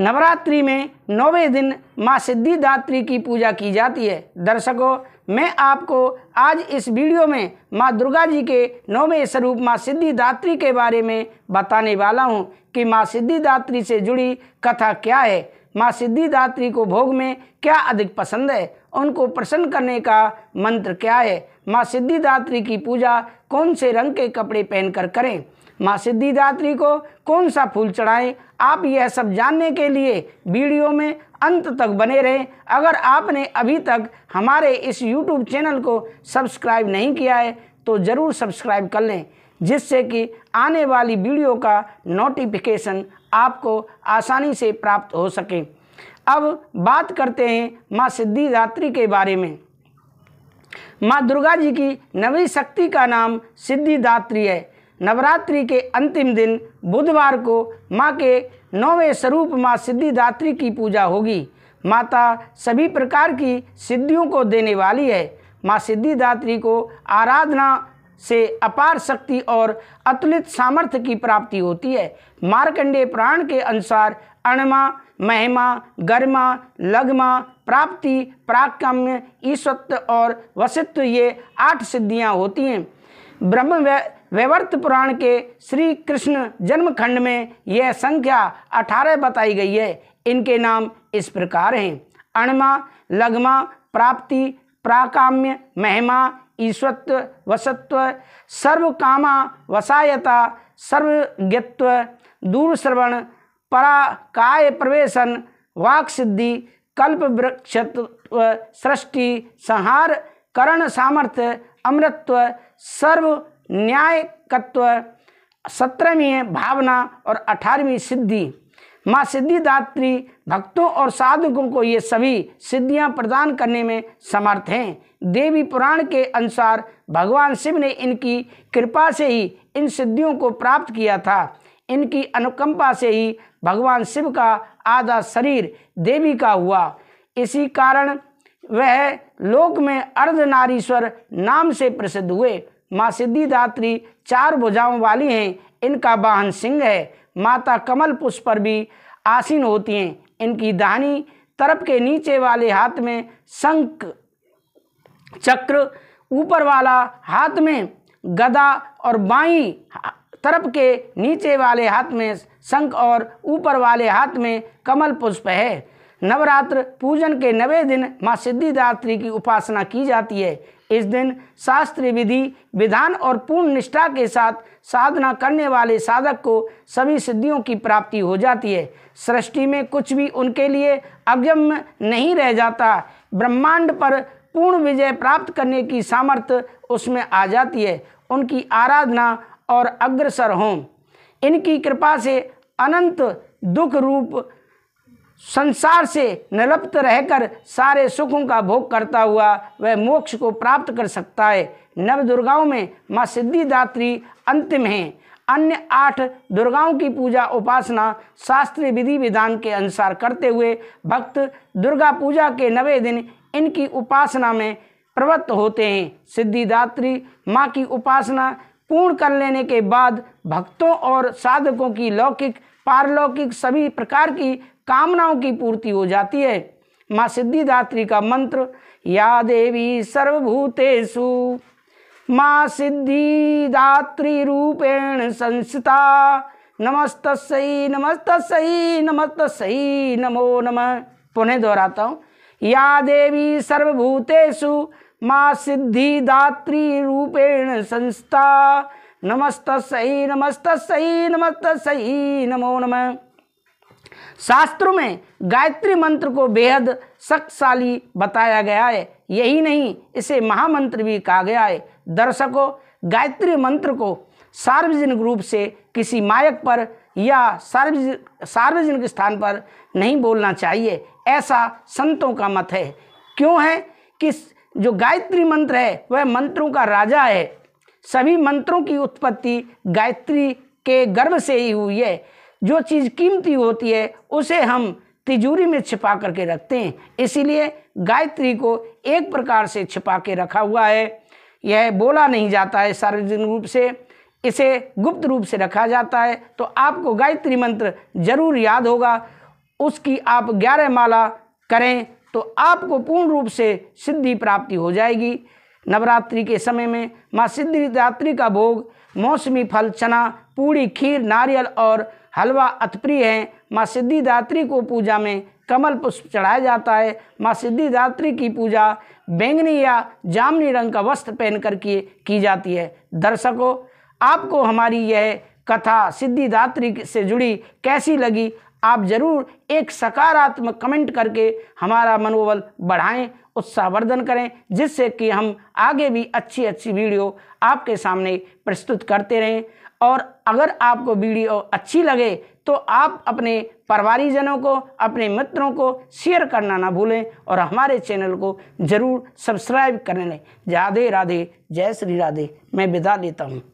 नवरात्रि में नौवें दिन माँ सिद्धिदात्री की पूजा की जाती है दर्शकों मैं आपको आज इस वीडियो में माँ दुर्गा जी के नौवें स्वरूप माँ सिद्धिदात्री के बारे में बताने वाला हूँ कि माँ सिद्धिदात्री से जुड़ी कथा क्या है माँ सिद्धिदात्री को भोग में क्या अधिक पसंद है उनको प्रसन्न करने का मंत्र क्या है माँ सिद्धिदात्री की पूजा कौन से रंग के कपड़े पहनकर करें माँ सिद्धिदात्री को कौन सा फूल चढ़ाएं आप यह सब जानने के लिए वीडियो में अंत तक बने रहें अगर आपने अभी तक हमारे इस YouTube चैनल को सब्सक्राइब नहीं किया है तो ज़रूर सब्सक्राइब कर लें जिससे कि आने वाली वीडियो का नोटिफिकेशन आपको आसानी से प्राप्त हो सके अब बात करते हैं माँ सिद्धिदात्री के बारे में माँ दुर्गा जी की नवी शक्ति का नाम सिद्धिदात्री है नवरात्रि के अंतिम दिन बुधवार को माँ के नौवें स्वरूप माँ सिद्धिदात्री की पूजा होगी माता सभी प्रकार की सिद्धियों को देने वाली है माँ सिद्धिदात्री को आराधना से अपार शक्ति और अतुलित सामर्थ्य की प्राप्ति होती है मार्कंडे प्राण के अनुसार अणमा महिमा गर्मा लघमा प्राप्ति प्राकम्य ईश्वत्व और वसित्व ये आठ सिद्धियां होती हैं ब्रह्म वैवर्त पुराण के श्री कृष्ण जन्मखंड में यह संख्या अठारह बताई गई है इनके नाम इस प्रकार हैं अणमा लघमा प्राप्ति प्राकाम्य महिमा ईश्वत्व वसत्व सर्व कामा वसायता सर्वज्ञत्व दूरश्रवण पराकाय प्रवेशन वाक सिद्धि कल्प वृक्षत्व सृष्टि संहार करण सामर्थ्य अमृतत्व सर्व न्यायकत्व सत्रहवीं भावना और अठारहवीं सिद्धि माँ सिद्धिदात्री भक्तों और साधकों को ये सभी सिद्धियां प्रदान करने में समर्थ हैं देवी पुराण के अनुसार भगवान शिव ने इनकी कृपा से ही इन सिद्धियों को प्राप्त किया था इनकी अनुकंपा से ही भगवान शिव का आधा शरीर देवी का हुआ इसी कारण वह लोक में अर्धनारीश्वर नाम से प्रसिद्ध हुए माँ सिद्धिदात्री चार भुजाओं वाली हैं इनका वाहन सिंह है माता कमल पुष्प पर भी आसीन होती हैं इनकी दाहनी तरफ के नीचे वाले हाथ में शंख चक्र ऊपर वाला हाथ में गदा और बाई तरफ के नीचे वाले हाथ में शंख और ऊपर वाले हाथ में कमल पुष्प है नवरात्र पूजन के नवे दिन माँ सिद्धिदात्री की उपासना की जाती है इस दिन शास्त्र विधि विधान और पूर्ण निष्ठा के साथ साधना करने वाले साधक को सभी सिद्धियों की प्राप्ति हो जाती है सृष्टि में कुछ भी उनके लिए अगम्य नहीं रह जाता ब्रह्मांड पर पूर्ण विजय प्राप्त करने की सामर्थ्य उसमें आ जाती है उनकी आराधना और अग्रसर हों इनकी कृपा से अनंत दुख रूप संसार से निलप्त रहकर सारे सुखों का भोग करता हुआ वह मोक्ष को प्राप्त कर सकता है नव दुर्गाओं में माँ सिद्धिदात्री अंतिम हैं अन्य आठ दुर्गाओं की पूजा उपासना शास्त्रीय विधि विधान के अनुसार करते हुए भक्त दुर्गा पूजा के नवे दिन इनकी उपासना में प्रवृत्त होते हैं सिद्धिदात्री माँ की उपासना पूर्ण कर लेने के बाद भक्तों और साधकों की लौकिक पारलौकिक सभी प्रकार की कामनाओं की पूर्ति हो जाती है माँ सिद्धिदात्री का मंत्र या देवी सर्वभूतेषु माँ सिद्धिदात्री रूपेण संस्थिता नमस्त सही नमस्त सही नमस्त सही नमो नम पुनः दोहराता हूँ या देवी सर्वभूतेषु माँ सिद्धिदात्री रूपेण संस्था नमस्त सही नमस्त सही नमस्त सही नमो नमः शास्त्रों में गायत्री मंत्र को बेहद शक्तिशाली बताया गया है यही नहीं इसे महामंत्र भी कहा गया है दर्शकों गायत्री मंत्र को सार्वजनिक रूप से किसी मायक पर या सार्वजनिक स्थान पर नहीं बोलना चाहिए ऐसा संतों का मत है क्यों है कि जो गायत्री मंत्र है वह मंत्रों का राजा है सभी मंत्रों की उत्पत्ति गायत्री के गर्भ से ही हुई है जो चीज़ कीमती होती है उसे हम तिजोरी में छिपा करके रखते हैं इसीलिए गायत्री को एक प्रकार से छिपा के रखा हुआ है यह बोला नहीं जाता है सार्वजनिक रूप से इसे गुप्त रूप से रखा जाता है तो आपको गायत्री मंत्र जरूर याद होगा उसकी आप ग्यारह माला करें तो आपको पूर्ण रूप से सिद्धि प्राप्ति हो जाएगी नवरात्रि के समय में माँ सिद्धिदात्री का भोग मौसमी फल चना पूड़ी खीर नारियल और हलवा अतप्रिय हैं माँ सिद्धिदात्री को पूजा में कमल पुष्प चढ़ाया जाता है माँ सिद्धिदात्री की पूजा बैंगनी या जामनी रंग का वस्त्र पहन कर की, की जाती है दर्शकों आपको हमारी यह कथा सिद्धिदात्री से जुड़ी कैसी लगी आप ज़रूर एक सकारात्मक कमेंट करके हमारा मनोबल बढ़ाएं उत्साहवर्धन करें जिससे कि हम आगे भी अच्छी अच्छी वीडियो आपके सामने प्रस्तुत करते रहें और अगर आपको वीडियो अच्छी लगे तो आप अपने परिवारीजनों को अपने मित्रों को शेयर करना ना भूलें और हमारे चैनल को ज़रूर सब्सक्राइब कर लें राधे राधे जय श्री राधे मैं विदा लेता हूँ